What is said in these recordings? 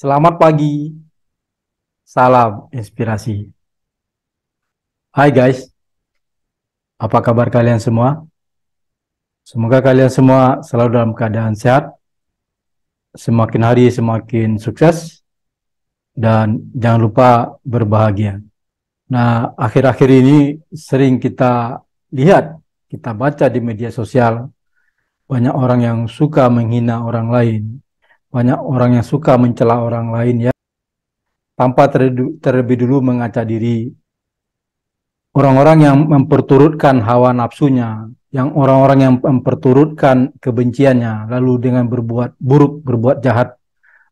Selamat pagi. Salam inspirasi. Hai guys. Apa kabar kalian semua? Semoga kalian semua selalu dalam keadaan sehat. Semakin hari semakin sukses dan jangan lupa berbahagia. Nah, akhir-akhir ini sering kita lihat, kita baca di media sosial banyak orang yang suka menghina orang lain, banyak orang yang suka mencela orang lain ya tanpa terlebih dulu mengaca diri orang-orang yang memperturutkan hawa nafsunya yang orang-orang yang memperturutkan kebenciannya lalu dengan berbuat buruk berbuat jahat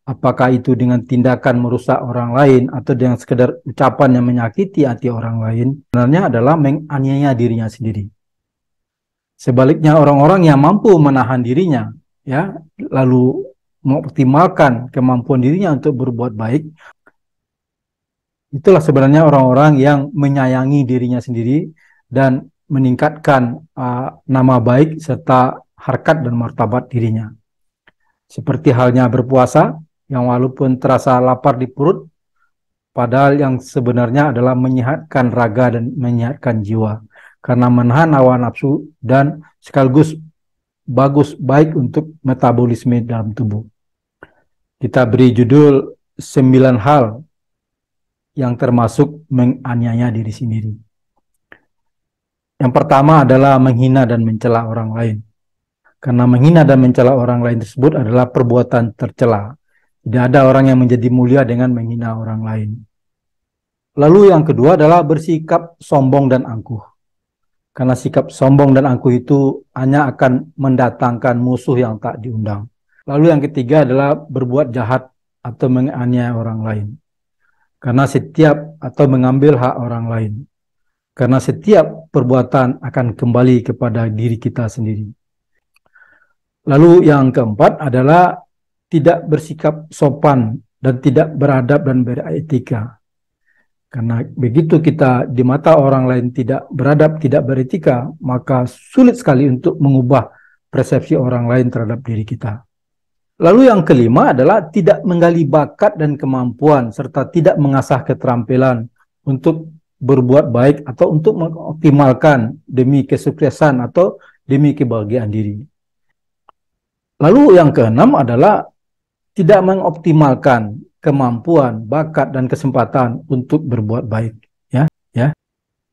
apakah itu dengan tindakan merusak orang lain atau dengan sekedar ucapan yang menyakiti hati orang lain sebenarnya adalah menganiaya dirinya sendiri sebaliknya orang-orang yang mampu menahan dirinya ya lalu mengoptimalkan kemampuan dirinya untuk berbuat baik, itulah sebenarnya orang-orang yang menyayangi dirinya sendiri dan meningkatkan uh, nama baik serta harkat dan martabat dirinya. Seperti halnya berpuasa, yang walaupun terasa lapar di perut, padahal yang sebenarnya adalah menyehatkan raga dan menyehatkan jiwa. Karena menahan hawa nafsu dan sekaligus bagus baik untuk metabolisme dalam tubuh. Kita beri judul sembilan hal yang termasuk menganiaya diri sendiri. Yang pertama adalah menghina dan mencela orang lain. Karena menghina dan mencela orang lain tersebut adalah perbuatan tercela. Tidak ada orang yang menjadi mulia dengan menghina orang lain. Lalu yang kedua adalah bersikap sombong dan angkuh. Karena sikap sombong dan angkuh itu hanya akan mendatangkan musuh yang tak diundang. Lalu yang ketiga adalah berbuat jahat atau menganiaya orang lain. Karena setiap atau mengambil hak orang lain. Karena setiap perbuatan akan kembali kepada diri kita sendiri. Lalu yang keempat adalah tidak bersikap sopan dan tidak beradab dan beretika. Karena begitu kita di mata orang lain tidak beradab, tidak beretika, maka sulit sekali untuk mengubah persepsi orang lain terhadap diri kita. Lalu yang kelima adalah tidak menggali bakat dan kemampuan serta tidak mengasah keterampilan untuk berbuat baik atau untuk mengoptimalkan demi kesuksesan atau demi kebahagiaan diri. Lalu yang keenam adalah tidak mengoptimalkan kemampuan, bakat dan kesempatan untuk berbuat baik, ya, ya.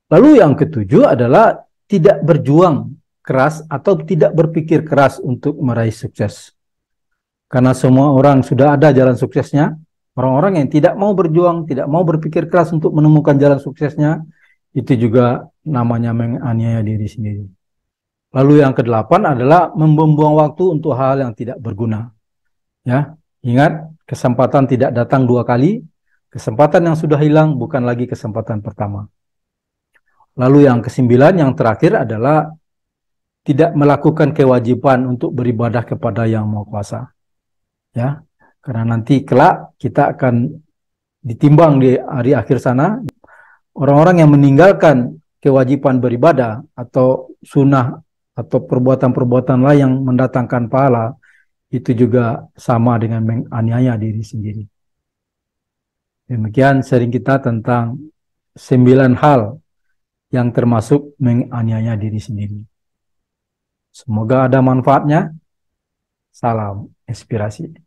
Lalu yang ketujuh adalah tidak berjuang keras atau tidak berpikir keras untuk meraih sukses. Karena semua orang sudah ada jalan suksesnya, orang-orang yang tidak mau berjuang, tidak mau berpikir keras untuk menemukan jalan suksesnya, itu juga namanya menganiaya diri sendiri. Lalu yang kedelapan adalah membuang waktu untuk hal yang tidak berguna. Ya, ingat kesempatan tidak datang dua kali, kesempatan yang sudah hilang bukan lagi kesempatan pertama. Lalu yang kesembilan, yang terakhir adalah tidak melakukan kewajiban untuk beribadah kepada yang Maha Kuasa ya karena nanti kelak kita akan ditimbang di hari akhir sana orang-orang yang meninggalkan kewajiban beribadah atau sunnah atau perbuatan-perbuatan lain yang mendatangkan pahala itu juga sama dengan menganiaya diri sendiri. Demikian sering kita tentang sembilan hal yang termasuk menganiaya diri sendiri. Semoga ada manfaatnya. Salam inspirasi.